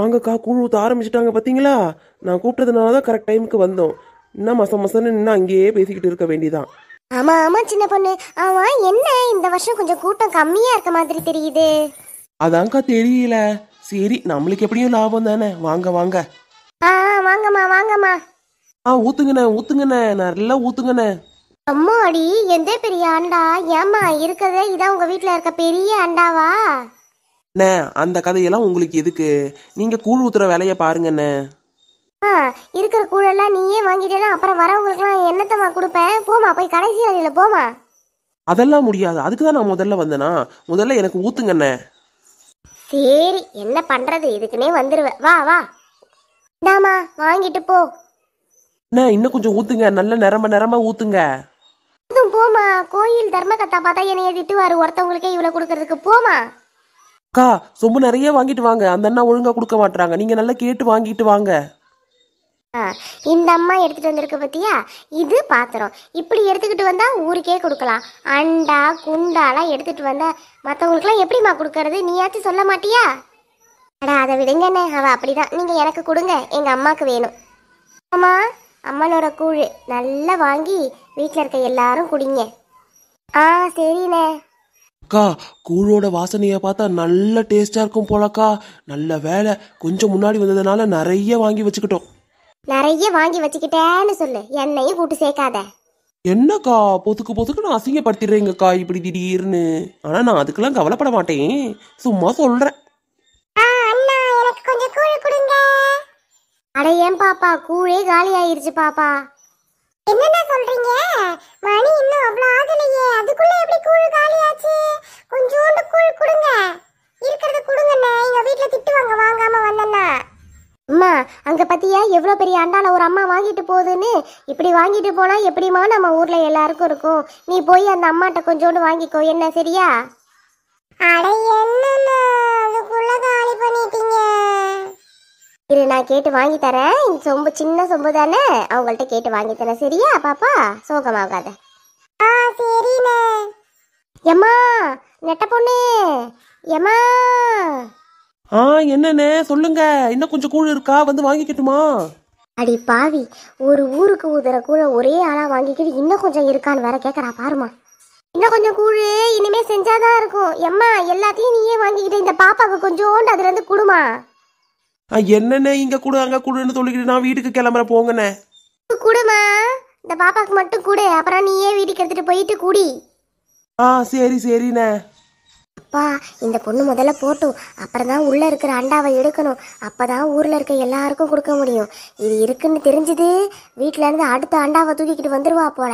வாங்கக்கா கூழ் ஊற்ற ஆரம்பிச்சிட்டாங்க பார்த்தீங்களா நான் கூப்பிட்டதுனால தான் கரெக்ட் டைமுக்கு வந்தோம் இன்னும் மச மசன்னு நின்று அங்கேயே பேசிக்கிட்டு இருக்க வேண்டிதான் ஆமா ஆமா சின்ன பொண்ணு ஆமா என்ன இந்த வருஷம் கொஞ்சம் கூட்டம் கம்மியா இருக்க மாதிரி தெரியுது அதான்க்கா தெரியல சரி நம்மளுக்கு எப்படியும் லாபம் தானே வாங்க வாங்க ஆ வாங்கம்மா வாங்கம்மா ஆ ஊத்துங்கண்ணே ஊத்துங்கண்ணே நல்லா அம்மா அடி எந்த பெரிய ஆண்டா ஏம்மா இருக்கதே இதான் உங்க வீட்ல இருக்க பெரிய அண்டாவா அண்ணே அந்த கதையெல்லாம் உங்களுக்கு எதுக்கு நீங்க கூழ் ஊத்துற வேலையை பாருங்கண்ணே ஆ இருக்கிற கூழெல்லாம் நீயே வாங்கிட்டேனா அப்புறம் வரவங்களுக்குலாம் என்னத்தமா கொடுப்பேன் போமா போய் கடைசி வழியில் போமா அதெல்லாம் முடியாது அதுக்கு தான் நான் முதல்ல வந்தேனா முதல்ல எனக்கு ஊத்துங்கண்ணே சரி என்ன பண்றது இதுக்குனே வந்துருவ வா வா இந்தாம்மா வாங்கிட்டு போ அண்ணே இன்னும் கொஞ்சம் ஊத்துங்க நல்ல நிரம்ப நிரம்ப ஊத்துங்க அதுவும் போமா கோயில் தர்ம கத்தா பார்த்தா என்னைய திட்டுவாரு ஒருத்தவங்களுக்கே இவ்வளோ கொடுக்கறதுக்கு போமா அக்கா சொம்பு நிறைய வாங்கிட்டு வாங்க அந்த அண்ணா ஒழுங்கா கொடுக்க மாட்டாங்க நீங்க நல்லா கேட்டு வாங்கிட்டு வாங்க ஆ, இந்த அம்மா எடுத்துட்டு வந்திருக்க பத்தியா இது பாத்திரம் இப்படி எடுத்துக்கிட்டு வந்தா ஊருக்கே கொடுக்கலாம் அண்டா குண்டாலாம் எடுத்துட்டு வந்தா மற்றவங்களுக்குலாம் எப்படிம்மா கொடுக்கறது நீயாச்சும் சொல்ல மாட்டியா அடா அதை விடுங்கண்ணே அவ அப்படிதான் நீங்க எனக்கு கொடுங்க எங்க அம்மாக்கு வேணும் அம்மா அம்மனோட கூழ் நல்லா வாங்கி வீட்டில் இருக்க எல்லாரும் குடிங்க ஆ சரிண்ணே அக்கா கூழோட வாசனையை பார்த்தா நல்ல டேஸ்டா இருக்கும் போலக்கா நல்ல வேலை கொஞ்சம் முன்னாடி வந்ததுனால நிறைய வாங்கி வச்சுக்கிட்டோம் நிறைய வாங்கி வச்சுக்கிட்டேன்னு சொல்லு என்னையும் கூட்டு சேர்க்காத என்னக்கா பொதுக்கு பொதுக்கு நான் அசிங்கப்படுத்திடுறேங்கக்கா இப்படி திடீர்னு ஆனா நான் அதுக்கெல்லாம் கவலைப்பட மாட்டேன் சும்மா சொல்றேன் கொஞ்சம் கூழ் அட ஏன் பாப்பா கூழே காலி ஆயிருச்சு பாப்பா என்னடா சொல்றீங்க மணி இன்னும் அவ்வளவு ஆகலையே அதுக்குள்ள எப்படி கூழ் காலியாச்சு கொஞ்சோண்டு கூழ் கொடுங்க இருக்கிறது கொடுங்கண்ணே எங்க வீட்ல திட்டுவாங்க வாங்காம வந்தேன்னா அம்மா அங்க பத்தியா எவ்வளோ பெரிய அண்டால ஒரு அம்மா வாங்கிட்டு போகுதுன்னு இப்படி வாங்கிட்டு போனா எப்படிமா நம்ம ஊர்ல எல்லாருக்கும் இருக்கும் நீ போய் அந்த அம்மாட்ட கொஞ்சோண்டு வாங்கிக்கோ என்ன சரியா அட இரு நான் கேட்டு வாங்கி தரேன் இந்த சொம்பு சின்ன சொம்பு தானே அவங்கள்ட்ட கேட்டு வாங்கி தரேன் சரியா பாப்பா சோகமாகாத ஆ சரிண்ணே எம்மா நெட்ட பொண்ணு எம்மா ஆ என்னண்ணே சொல்லுங்க இன்னும் கொஞ்சம் கூழ் இருக்கா வந்து வாங்கிக்கட்டுமா அடி பாவி ஒரு ஊருக்கு ஊதுற கூழ ஒரே ஆளா வாங்கிக்கிட்டு இன்னும் கொஞ்சம் இருக்கான்னு வேற கேக்குறா பாருமா இன்னும் கொஞ்சம் கூழ் இனிமே செஞ்சாதான் இருக்கும் எம்மா எல்லாத்தையும் நீயே வாங்கிக்கிட்டு இந்த பாப்பாவுக்கு கொஞ்சோண்டு அதுல இருந்து குடுமா என்னென்ன இங்க கூட அங்க கூடுன்னு சொல்லிக்கிட்டு நான் வீட்டுக்கு கிளம்புற போங்கண்ணே கூடுமா இந்த பாப்பாக்கு மட்டும் கூடு அப்புறம் நீயே வீட்டுக்கு எடுத்துட்டு போயிட்டு கூடி ஆ சரி சரிண்ணே அப்பா இந்த பொண்ணு முதல்ல போட்டும் அப்புறம் தான் உள்ளே இருக்கிற அண்டாவை எடுக்கணும் அப்போ தான் ஊரில் இருக்க எல்லாருக்கும் கொடுக்க முடியும் இது இருக்குன்னு தெரிஞ்சது இருந்து அடுத்த அண்டாவை தூக்கிக்கிட்டு வந்துடுவா போல